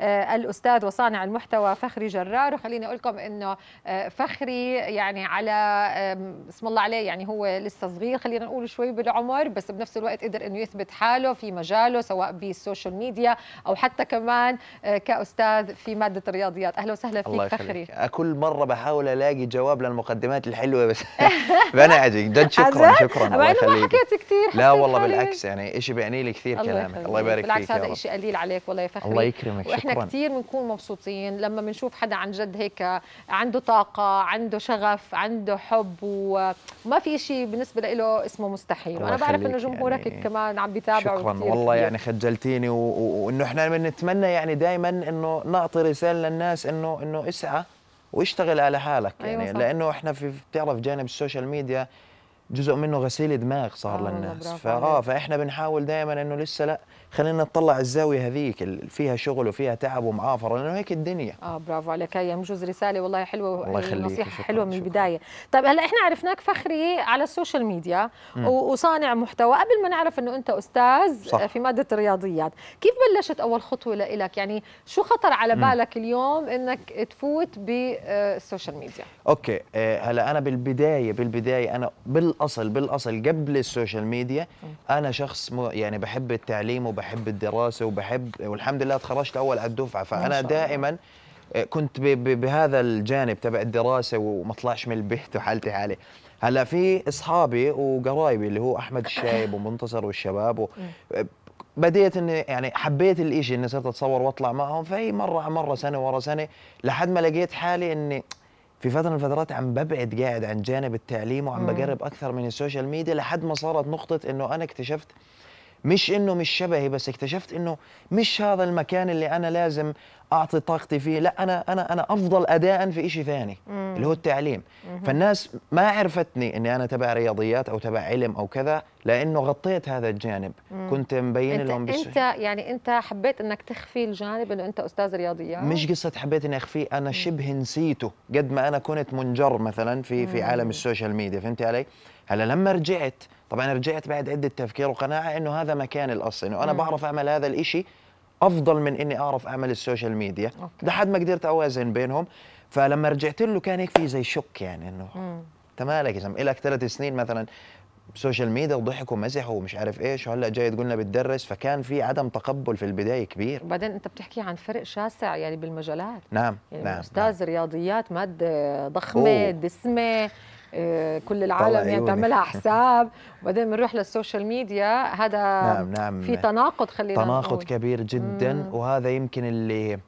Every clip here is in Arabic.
آه، الاستاذ وصانع المحتوى فخري جرار وخليني اقول لكم انه آه، فخري يعني على اسم الله عليه يعني هو لسه صغير خلينا نقول شوي بالعمر بس بنفس الوقت قدر انه يثبت حاله في مجاله سواء بالسوشيال ميديا او حتى كمان آه، كاستاذ في ماده الرياضيات اهلا وسهلا فيك الله فخري كل مره بحاول الاقي جواب للمقدمات الحلوه بس بنعجق جد شكرا شكرا الله ما حكيت كثير لا والله بالعكس يعني شيء بيعني لي كثير كلامك الله يبارك فيك بالعكس هذا شيء قليل عليك والله يا فخري الله يكرمك كثير بنكون مبسوطين لما بنشوف حدا عن جد هيك عنده طاقه عنده شغف عنده حب وما في شيء بالنسبه له اسمه مستحيل وانا بعرف انه جمهورك يعني كمان عم بيتابعوا شكرا والله كتير. يعني خجلتيني وانه احنا بنتمنى يعني دائما انه نعطي رساله للناس انه انه اسعى واشتغل على حالك أيوة يعني أيوة صح. لانه احنا في بتعرف جانب السوشيال ميديا جزء منه غسيل دماغ صار آه للناس فاه فاحنا بنحاول دائما انه لسه لا خلينا نطلع الزاويه هذيك فيها شغل وفيها تعب ومعافره لانه هيك الدنيا اه برافو عليك هي مجوز رساله والله حلوه الله يخليك نصيحه شكرا حلوه من البدايه طيب هلا احنا عرفناك فخري على السوشيال ميديا م. وصانع محتوى قبل ما نعرف انه انت استاذ صح. آه، في ماده الرياضيات كيف بلشت اول خطوه لك يعني شو خطر على بالك م. اليوم انك تفوت بالسوشيال آه، ميديا اوكي آه، هلا انا بالبدايه بالبدايه انا بالاصل بالاصل قبل السوشيال ميديا انا شخص يعني بحب التعليم وبحب وبحب الدراسه وبحب والحمد لله تخرجت اول على الدفعه فانا دائما آه، كنت بهذا الجانب تبع الدراسه وما طلعش من البيت وحالتي حالي هلا في اصحابي وقرايبي اللي هو احمد الشايب ومنتصر والشباب و... بديت اني يعني حبيت الإشي اني صرت اتصور واطلع معهم فهي مره على مره سنه ورا سنه لحد ما لقيت حالي اني في فتره من الفترات عم ببعد قاعد عن جانب التعليم وعم بقرب اكثر من السوشيال ميديا لحد ما صارت نقطه انه انا اكتشفت مش انه مش شبهي بس اكتشفت انه مش هذا المكان اللي انا لازم اعطي طاقتي فيه لا انا انا انا افضل اداء في شيء ثاني مم. اللي هو التعليم مم. فالناس ما عرفتني اني انا تبع رياضيات او تبع علم او كذا لانه غطيت هذا الجانب مم. كنت مبين لهم انت يعني انت حبيت انك تخفي الجانب انه انت استاذ رياضيات مش قصه حبيت اني اخفيه انا شبه نسيته قد ما انا كنت منجر مثلا في في عالم السوشيال ميديا فهمتي علي هلا لما رجعت طبعا رجعت بعد عده تفكير وقناعه انه هذا مكان الاصل انه انا بعرف اعمل هذا الإشي افضل من اني اعرف اعمل السوشيال ميديا لحد ما قدرت اوازن بينهم فلما رجعت له كان هيك في زي شك يعني انه انت مالك يا زلمه الك ثلاث سنين مثلا سوشيال ميديا وضحك ومزح ومش عارف ايش وهلا جاي تقول لنا بتدرس فكان في عدم تقبل في البدايه كبير وبعدين انت بتحكي عن فرق شاسع يعني بالمجالات نعم يعني نعم استاذ نعم. رياضيات ماده ضخمه أوه. دسمه آه، كل العالم يعني تعملها حساب وبعدين بنروح للسوشيال ميديا هذا نعم نعم في تناقض خلينا تناقض كبير جدا مم. وهذا يمكن اللي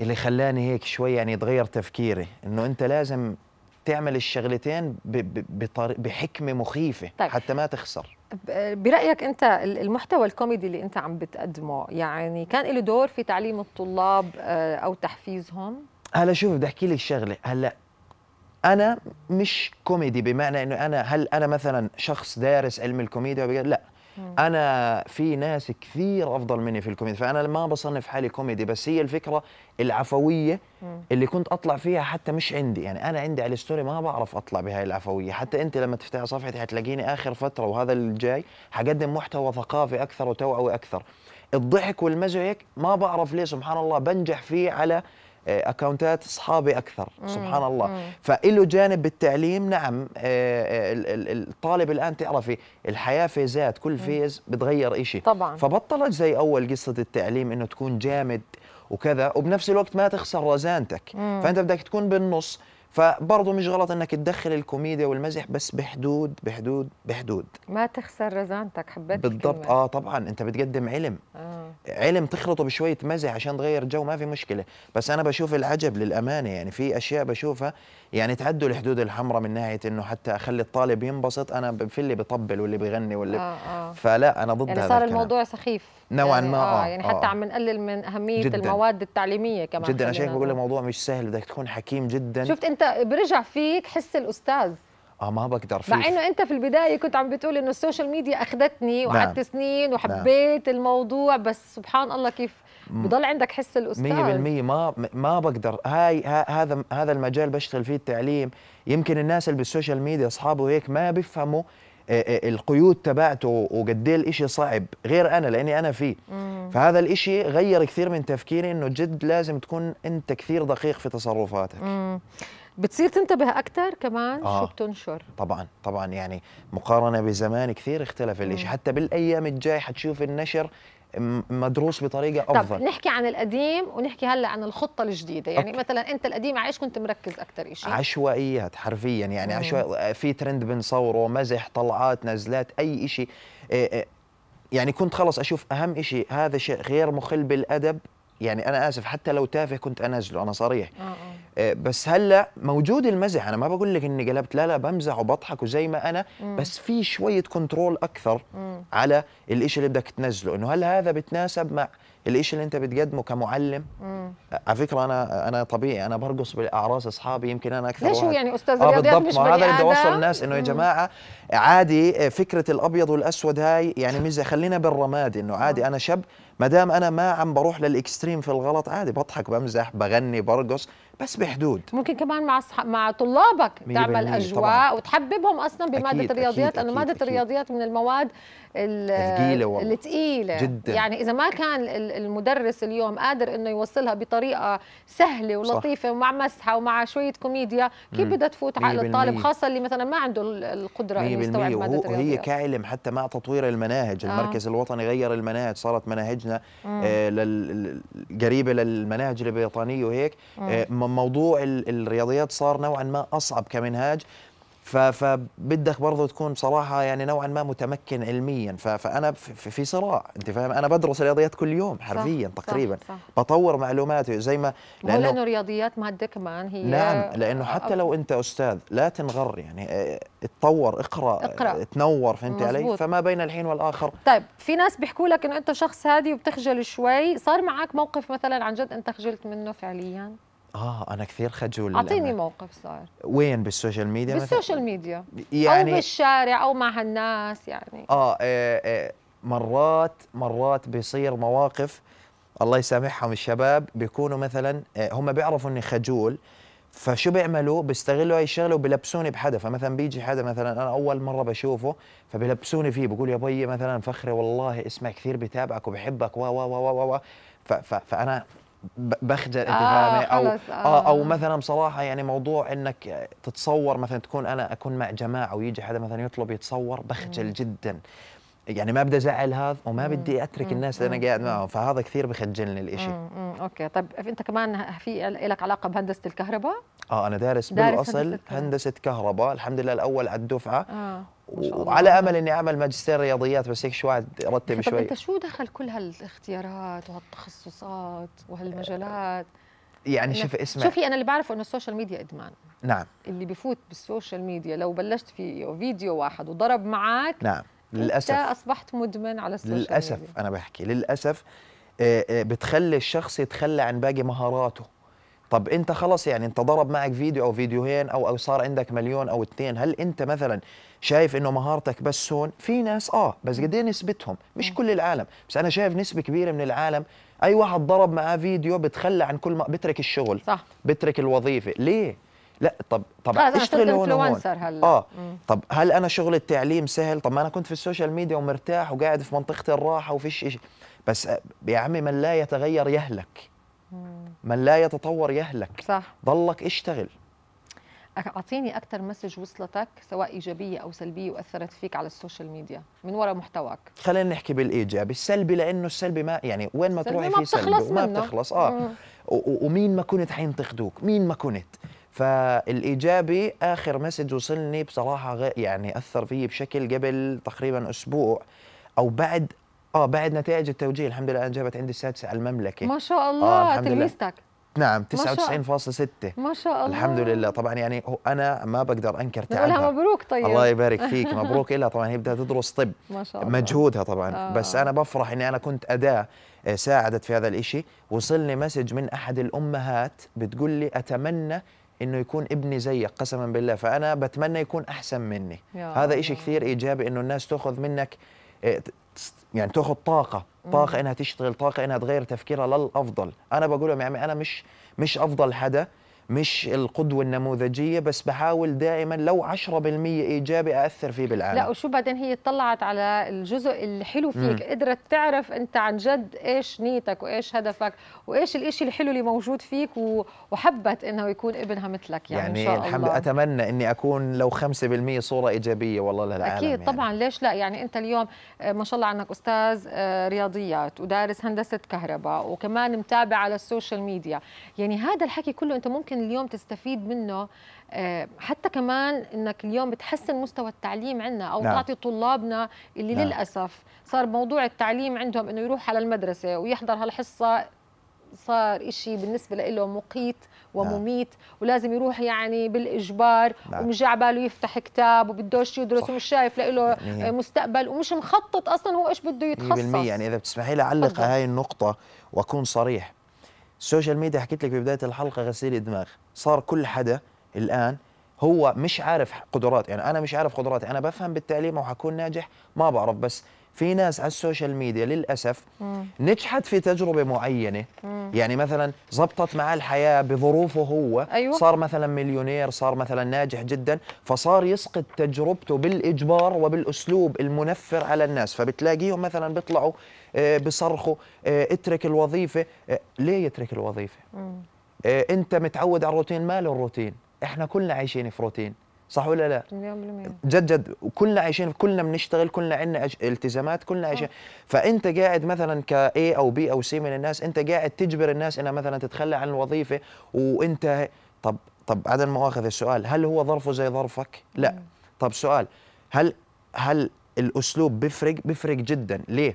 اللي خلاني هيك شوي يعني يتغير تفكيري انه انت لازم تعمل الشغلتين بحكمه مخيفه طيب. حتى ما تخسر برايك انت المحتوى الكوميدي اللي انت عم بتقدمه يعني كان له دور في تعليم الطلاب آه، او تحفيزهم هلا شوف بدي احكي لك شغله هلا انا مش كوميدي بمعنى انه انا هل انا مثلا شخص دارس علم الكوميديا لا انا في ناس كثير افضل مني في الكوميديا فانا ما بصنف حالي كوميدي بس هي الفكره العفويه اللي كنت اطلع فيها حتى مش عندي يعني انا عندي على الستوري ما بعرف اطلع بهاي العفويه حتى انت لما تفتح صفحتي حتلاقيني اخر فتره وهذا الجاي حقدم محتوى ثقافي اكثر وتوعوي اكثر الضحك والمزح ما بعرف ليه سبحان الله بنجح فيه على اكونتات آه، اصحابي اكثر مم. سبحان الله مم. فإله جانب بالتعليم نعم آه، آه، الطالب الان تعرفي الحياه فيزات كل فيز بتغير شيء طبعا فبطلت زي اول قصه التعليم انه تكون جامد وكذا وبنفس الوقت ما تخسر رزانتك مم. فانت بدك تكون بالنص فبرضه مش غلط انك تدخل الكوميديا والمزح بس بحدود بحدود بحدود ما تخسر رزانتك حبيت بالضبط الكلمة. اه طبعا انت بتقدم علم آه. علم تخلطه بشويه مزح عشان تغير جو ما في مشكله بس انا بشوف العجب للامانه يعني في اشياء بشوفها يعني تعدوا الحدود الحمراء من ناحيه انه حتى اخلي الطالب ينبسط انا في اللي بطبل واللي بيغني واللي آه آه. فلا انا ضد يعني هذا صار الموضوع سخيف نوعا يعني ما اه اه يعني حتى آه. عم نقلل من اهميه جداً. المواد التعليميه كمان جدا عشان هيك بقول لك الموضوع مش سهل بدك تكون حكيم جدا شفت انت برجع فيك حس الاستاذ اه ما بقدر فيه مع انه انت في البدايه كنت عم بتقول انه السوشيال ميديا اخذتني نعم. وقعدت نعم. سنين وحبيت نعم. الموضوع بس سبحان الله كيف بضل عندك حس الاستاذ 100% ما ما بقدر هاي هذا هذا المجال بشتغل فيه التعليم يمكن الناس اللي بالسوشيال ميديا اصحابه هيك ما بيفهموا إيه، إيه، القيود تبعته وقد ايه الإشي صعب غير أنا لأني أنا فيه مم. فهذا الإشي غير كثير من تفكيري إنه جد لازم تكون أنت كثير دقيق في تصرفاتك مم. بتصير تنتبه اكثر كمان آه. شو بتنشر طبعا طبعا يعني مقارنه بزمان كثير اختلف الشيء حتى بالايام الجاي حتشوف النشر مدروس بطريقه افضل طب نحكي عن القديم ونحكي هلا عن الخطه الجديده يعني أوكي. مثلا انت القديم عايش كنت مركز اكثر شيء عشوائيات حرفيا يعني عشوائي في ترند بنصوره مزح طلعات نزلات اي شيء إيه، إيه، يعني كنت خلص اشوف اهم شيء هذا شيء غير مخل بالادب يعني انا اسف حتى لو تافه كنت انزله انا صريح آه، آه. آه، بس هلا موجود المزح انا ما بقول لك اني قلبت لا لا بمزح وبضحك وزي ما انا مم. بس في شويه كنترول اكثر مم. على الإشي اللي بدك تنزله انه هل هذا بتناسب مع الإشي اللي انت بتقدمه كمعلم على فكره انا انا طبيعي انا برقص بالاعراس اصحابي يمكن انا اكثر ليش هو يعني استاذ آه بالضبط مش هذا بدي اوصل الناس انه يا جماعه عادي فكره الابيض والاسود هاي يعني مزح خلينا بالرماد انه عادي انا شاب ما دام انا ما عم بروح للاكستريم في الغلط عادي بضحك بمزح بغني برقص بس بحدود ممكن كمان مع صح... مع طلابك تعمل اجواء طبعاً. وتحببهم اصلا بماده أكيد الرياضيات لانه ماده أكيد الرياضيات من المواد الثقيله جدا يعني اذا ما كان المدرس اليوم قادر انه يوصلها بطريقه سهله ولطيفه صح. ومع مسحه ومع شويه كوميديا كيف بدها تفوت عقل الطالب خاصه اللي مثلا ما عنده القدره انه يستوعب ماده الرياضيات وهي كعلم حتى مع تطوير المناهج المركز آه. الوطني غير المناهج صارت مناهجنا لجنه آه، قريبه للمناهج البريطانيه وهيك آه، موضوع الرياضيات صار نوعا ما اصعب كمنهاج فبدك برضه تكون بصراحه يعني نوعا ما متمكن علميا فانا في صراع انت فاهم انا بدرس رياضيات كل يوم حرفيا صح تقريبا صح صح بطور معلوماتي زي ما لانه لانه الرياضيات ماده كمان هي نعم لانه حتى لو انت استاذ لا تنغر يعني اتطور آه، اقرا, اقرأ. تنور فهمت علي فما بين الحين والاخر طيب في ناس بيحكوا لك انه انت شخص هادي وبتخجل شوي صار معك موقف مثلا عن جد انت خجلت منه فعليا اه انا كثير خجول اعطيني موقف صار وين بالسوشيال ميديا بالسوشيال ميديا يعني او بالشارع او مع هالناس يعني اه إيه إيه مرات مرات بيصير مواقف الله يسامحهم الشباب بيكونوا مثلا إيه، هم بيعرفوا اني خجول فشو بيعملوا بيستغلوا هاي الشغله وبيلبسوني بحدا فمثلا بيجي حدا مثلا انا اول مره بشوفه فبيلبسوني فيه بقول يا بي مثلا فخري والله اسمع كثير بتابعك وبحبك وا و و و و فانا بخجل انت آه او آه. آه او مثلا بصراحه يعني موضوع انك تتصور مثلا تكون انا اكون مع جماعه ويجي حدا مثلا يطلب يتصور بخجل م. جدا يعني ما بدي ازعل هذا وما بدي اترك الناس اللي انا قاعد معهم فهذا كثير بخجلني الإشي اوكي طيب انت كمان في لك علاقه بهندسه الكهرباء اه انا دارس, دارس بالاصل هندسه, كهرباء الحمد لله الاول على الدفعه آه. وعلى امل اني اعمل ماجستير رياضيات بس هيك شو رتب شوي طيب انت شو دخل كل هالاختيارات وهالتخصصات وهالمجالات يعني شوف اسمع شوفي انا اللي بعرفه انه السوشيال ميديا ادمان نعم اللي بفوت بالسوشيال ميديا لو بلشت في فيديو واحد وضرب معك نعم للاسف انت اصبحت مدمن على السوشيال للاسف ميديا. انا بحكي للاسف آه، آه، بتخلي الشخص يتخلى عن باقي مهاراته طب انت خلص يعني انت ضرب معك فيديو او فيديوهين او او صار عندك مليون او اثنين هل انت مثلا شايف انه مهارتك بس هون في ناس اه بس قد ايه نسبتهم مش كل العالم بس انا شايف نسبه كبيره من العالم اي واحد ضرب معاه فيديو بتخلى عن كل ما بترك الشغل صح بترك الوظيفه ليه لا طب طب آه، اشتغل هون هون هلا اه طب هل انا شغل التعليم سهل طب ما انا كنت في السوشيال ميديا ومرتاح وقاعد في منطقتي الراحه وفيش شيء بس آه، يا عمي من لا يتغير يهلك من لا يتطور يهلك صح ضلك اشتغل اعطيني اكثر مسج وصلتك سواء ايجابيه او سلبيه واثرت فيك على السوشيال ميديا من وراء محتواك خلينا نحكي بالايجابي السلبي لانه السلبي ما يعني وين ما تروحي في سلبي ما بتخلص ما بتخلص اه ومين ما كنت حينتقدوك مين ما كنت فالايجابي اخر مسج وصلني بصراحه يعني اثر فيي بشكل قبل تقريبا اسبوع او بعد اه بعد نتائج التوجيه الحمد لله جابت عندي السادسه على المملكه ما شاء آه، الله آه تلميذتك نعم 99.6 ما شاء الله الحمد لله طبعا يعني انا ما بقدر انكر تعبها مبروك طيب الله يبارك فيك مبروك لها طبعا هي بدها تدرس طب ما شاء الله مجهودها طبعا آه. بس انا بفرح اني انا كنت اداه آه، ساعدت في هذا الإشي وصلني مسج من احد الامهات بتقول لي اتمنى انه يكون ابني زيك قسما بالله فانا بتمنى يكون احسن مني هذا إشي كثير ايجابي انه الناس تاخذ منك آه، يعني تاخذ طاقه طاقه انها تشتغل طاقه انها تغير تفكيرها للافضل انا بقول لهم يا عمي انا مش مش افضل حدا مش القدوه النموذجيه بس بحاول دائما لو 10% ايجابي ااثر فيه بالعالم لا وشو بعدين هي اطلعت على الجزء الحلو فيك مم. قدرت تعرف انت عن جد ايش نيتك وايش هدفك وايش الإشي الحلو اللي موجود فيك وحبت انه يكون ابنها مثلك يعني, يعني ان شاء الله. الحمد اتمنى اني اكون لو 5% صوره ايجابيه والله للعالم اكيد يعني. طبعا ليش لا يعني انت اليوم آه، ما شاء الله عنك استاذ آه، رياضيات ودارس هندسه كهرباء وكمان متابع على السوشيال ميديا يعني هذا الحكي كله انت ممكن ممكن اليوم تستفيد منه آه، حتى كمان انك اليوم بتحسن مستوى التعليم عندنا او نعم. تعطي طلابنا اللي نعم. للاسف صار موضوع التعليم عندهم انه يروح على المدرسه ويحضر هالحصه صار إشي بالنسبة له مقيت ومميت نعم. ولازم يروح يعني بالإجبار نعم. ومش باله يفتح كتاب وبدوش يدرس صح. ومش شايف له مستقبل ومش مخطط أصلا هو إيش بده يتخصص 100% يعني إذا بتسمحي لي أعلق هاي النقطة وأكون صريح السوشيال ميديا حكيت لك في بدايه الحلقه غسيل دماغ صار كل حدا الان هو مش عارف قدرات يعني انا مش عارف قدراتي انا بفهم بالتعليم وحكون ناجح ما بعرف بس في ناس على السوشيال ميديا للاسف مم. نجحت في تجربه معينه مم. يعني مثلا زبطت مع الحياه بظروفه هو أيوة. صار مثلا مليونير صار مثلا ناجح جدا فصار يسقط تجربته بالاجبار وبالاسلوب المنفر على الناس فبتلاقيهم مثلا بيطلعوا آه، بصرخه آه، اترك الوظيفه آه، ليه يترك الوظيفه انت متعود على الروتين ما له الروتين احنا كلنا عايشين في روتين صح ولا لا 100% جد جد كلنا عايشين كلنا بنشتغل كلنا عندنا التزامات كلنا عايشين فانت قاعد مثلا ك او بي او سي من الناس انت قاعد تجبر الناس انها مثلا تتخلى عن الوظيفه وانت طب طب عدم مؤاخذه السؤال هل هو ظرفه زي ظرفك لا طب سؤال هل هل الاسلوب بيفرق بيفرق جدا ليه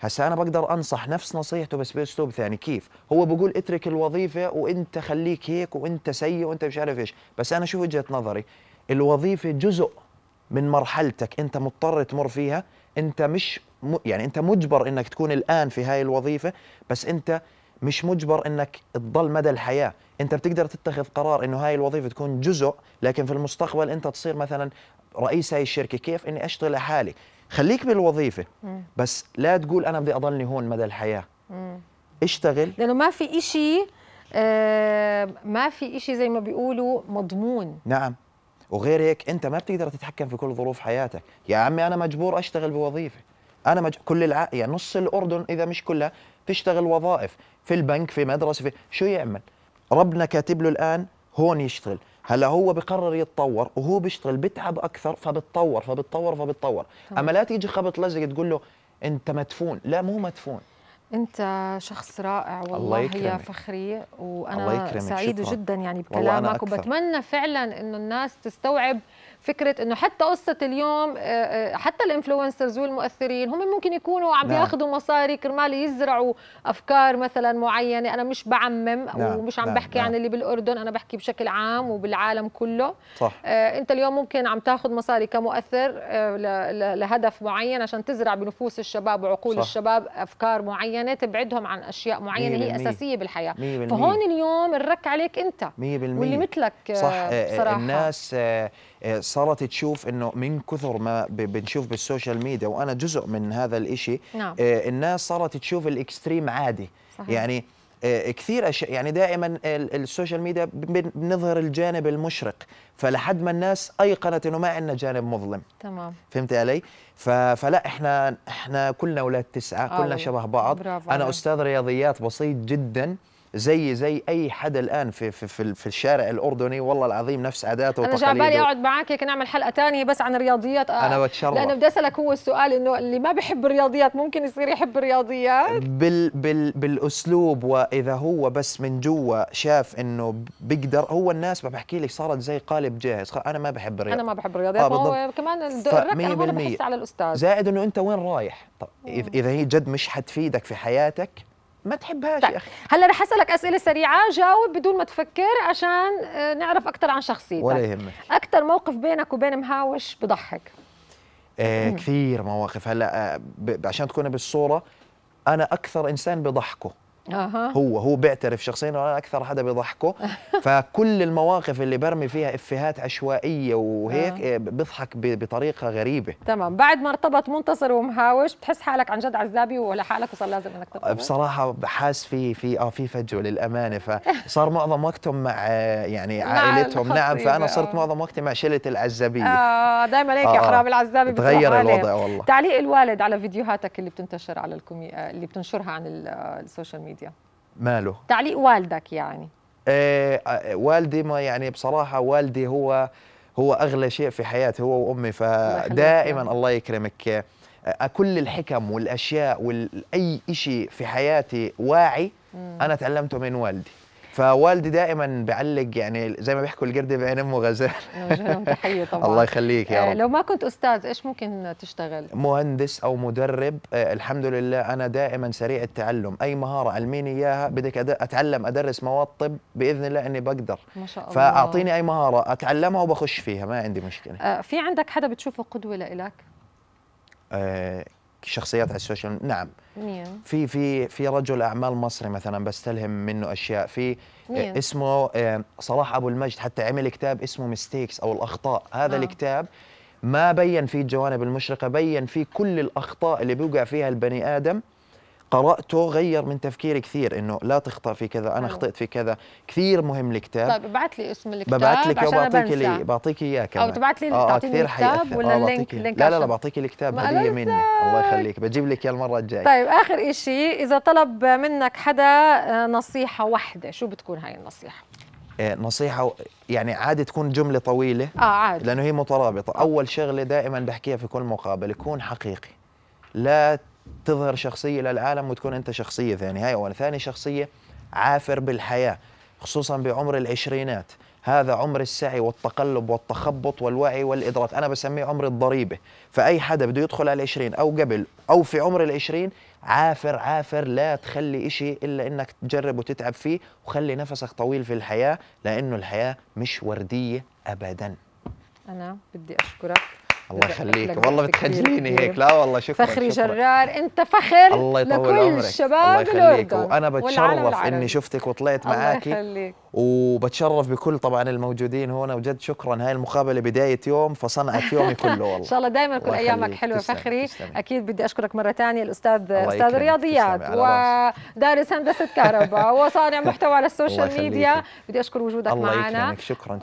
هسا انا بقدر انصح نفس نصيحته بس باسلوب ثاني كيف هو بقول اترك الوظيفه وانت خليك هيك وانت سيء وانت مش عارف ايش بس انا شو وجهه نظري الوظيفه جزء من مرحلتك انت مضطر تمر فيها انت مش م... يعني انت مجبر انك تكون الان في هاي الوظيفه بس انت مش مجبر انك تضل مدى الحياه انت بتقدر تتخذ قرار انه هاي الوظيفه تكون جزء لكن في المستقبل انت تصير مثلا رئيس هاي الشركه كيف اني اشتغل لحالي خليك بالوظيفه بس لا تقول انا بدي اضلني هون مدى الحياه اشتغل لانه ما في إشي آه ما في إشي زي ما بيقولوا مضمون نعم وغير هيك انت ما بتقدر تتحكم في كل ظروف حياتك يا عمي انا مجبور اشتغل بوظيفه انا مج... كل الع... يعني نص الاردن اذا مش كلها تشتغل وظائف في البنك في مدرسه في شو يعمل ربنا كاتب له الان هون يشتغل هلا هو بقرر يتطور وهو بيشتغل بتعب اكثر فبتطور فبتطور فبتطور اما لا تيجي خبط لزق تقول له انت مدفون لا مو مدفون انت شخص رائع والله الله يكرمك. فخري وانا الله يكرمك. سعيده شكرا. جدا يعني بكلامك وبتمنى فعلا انه الناس تستوعب فكره انه حتى قصه اليوم آه، آه، حتى الانفلونسرز والمؤثرين هم ممكن يكونوا عم نعم. ياخذوا مصاري كرمال يزرعوا افكار مثلا معينه انا مش بعمم نعم. ومش عم نعم. بحكي نعم. عن اللي بالاردن انا بحكي بشكل عام وبالعالم كله صح. آه انت اليوم ممكن عم تاخذ مصاري كمؤثر آه لهدف معين عشان تزرع بنفوس الشباب وعقول صح. الشباب افكار معينه تبعدهم عن اشياء معينه هي اساسيه بالحياه فهون اليوم الرك عليك انت 100% واللي مثلك صح آه، بصراحه الناس آه آه، صارت تشوف انه من كثر ما بنشوف بالسوشيال ميديا وانا جزء من هذا الإشي نعم. آه، الناس صارت تشوف الاكستريم عادي صحيح. يعني آه، كثير اشياء يعني دائما السوشيال ميديا بنظهر الجانب المشرق فلحد ما الناس ايقنت انه ما عندنا جانب مظلم تمام فهمت علي فلا احنا احنا كلنا اولاد تسعه آه كلنا أيوة. شبه بعض انا عليك. استاذ رياضيات بسيط جدا زي زي اي حدا الان في في في, في الشارع الاردني والله العظيم نفس عاداته وتقاليده انا جاي بالي اقعد معك هيك نعمل حلقه ثانيه بس عن الرياضيات آه، انا بتشرف لانه بدي اسالك هو السؤال انه اللي ما بحب الرياضيات ممكن يصير يحب الرياضيات بال بال بالاسلوب واذا هو بس من جوا شاف انه بيقدر هو الناس بحكي لك صارت زي قالب جاهز انا ما بحب الرياضيات انا ما بحب الرياضيات آه هو كمان الدرك انا ما بحس على الاستاذ زائد انه انت وين رايح طب اذا هي جد مش حتفيدك في حياتك ما تحبهاش طيب. يا اخي هلا رح اسالك اسئله سريعه جاوب بدون ما تفكر عشان آه، نعرف اكثر عن شخصيتك ولا يهمك اكثر موقف بينك وبين مهاوش بضحك آه كثير مواقف هلا آه، عشان تكون بالصوره انا اكثر انسان بضحكه أه. هو هو بيعترف شخصيا انا اكثر حدا بيضحكه فكل المواقف اللي برمي فيها افيهات عشوائيه وهيك أه. إيه، بضحك بطريقه غريبه تمام بعد ما ارتبط منتصر ومهاوش بتحس حالك عن جد عزابي ولا حالك وصار لازم انك ترتبط بصراحه حاسس في في اه في فجوه للامانه فصار معظم وقتهم مع يعني عائلتهم مع نعم فانا آه. صرت معظم وقتي مع شله العزابيه اه دائما هيك يا آه، آه. حرام العزابي تغير الوضع والله تعليق الوالد على فيديوهاتك اللي بتنتشر على الكومي اللي بتنشرها عن السوشيال ميديا ميديا ماله تعليق والدك يعني آه،, آه والدي ما يعني بصراحه والدي هو هو اغلى شيء في حياتي هو وامي فدائما يعني. الله يكرمك آه، آه، كل الحكم والاشياء واي شيء في حياتي واعي انا تعلمته من والدي فوالدي دائما بعلق يعني زي ما بيحكوا القرد بعين امه غزال تحيه أيوة، طبعا الله يخليك يا آه، رب لو ما كنت استاذ ايش ممكن تشتغل مهندس او مدرب آه، الحمد لله انا دائما سريع التعلم اي مهاره علميني اياها بدك اتعلم ادرس مواد طب باذن الله اني بقدر ما شاء الله فاعطيني اي مهاره اتعلمها وبخش فيها ما عندي مشكله آه، في عندك حدا بتشوفه قدوه لك شخصيات على السوشيال نعم في في في رجل اعمال مصري مثلا بستلهم منه اشياء في آه، اسمه آه، صلاح ابو المجد حتى عمل كتاب اسمه ميستيكس او الاخطاء هذا آه. الكتاب ما بين فيه الجوانب المشرقه بين فيه كل الاخطاء اللي بيوقع فيها البني ادم قراته غير من تفكيري كثير انه لا تخطا في كذا انا اخطات في كذا كثير مهم الكتاب طيب ابعث لي اسم الكتاب ببعث لك بعطيك لي بعطيك اياه كمان او تبعت لي آه, آه، تعطيني الكتاب ولا آه، اللينك لا لا لا بعطيك الكتاب هديه مني الله يخليك بجيب لك اياه المره الجايه طيب اخر شيء اذا طلب منك حدا آه، نصيحه واحده شو بتكون هاي النصيحه نصيحة يعني عادي تكون جملة طويلة اه عادي لأنه هي مترابطة، أول شغلة دائما بحكيها في كل مقابلة يكون حقيقي لا تظهر شخصيه للعالم وتكون انت شخصيه ثانيه هاي اول ثاني شخصيه عافر بالحياه خصوصا بعمر العشرينات هذا عمر السعي والتقلب والتخبط والوعي والإدراك أنا بسميه عمر الضريبة فأي حدا بده يدخل على العشرين أو قبل أو في عمر العشرين عافر عافر لا تخلي إشي إلا إنك تجرب وتتعب فيه وخلي نفسك طويل في الحياة لأنه الحياة مش وردية أبدا أنا بدي أشكرك الله يخليك والله بتخجليني هيك لا والله شكرا فخري شكرا. جرار انت فخر الله يطول لكل عمرك. الشباب الله يخليك وانا بتشرف اني شفتك وطلعت معاكي الله يخليك وبتشرف بكل طبعا الموجودين هنا وجد شكرا هاي المقابله بدايه يوم فصنعت يومي كله والله ان شاء الله دائما تكون ايامك حلوه تسلم. فخري تسلم. اكيد بدي اشكرك مره ثانيه الاستاذ استاذ رياضيات ودارس هندسه كهرباء وصانع محتوى على السوشيال ميديا بدي اشكر وجودك معنا شكرا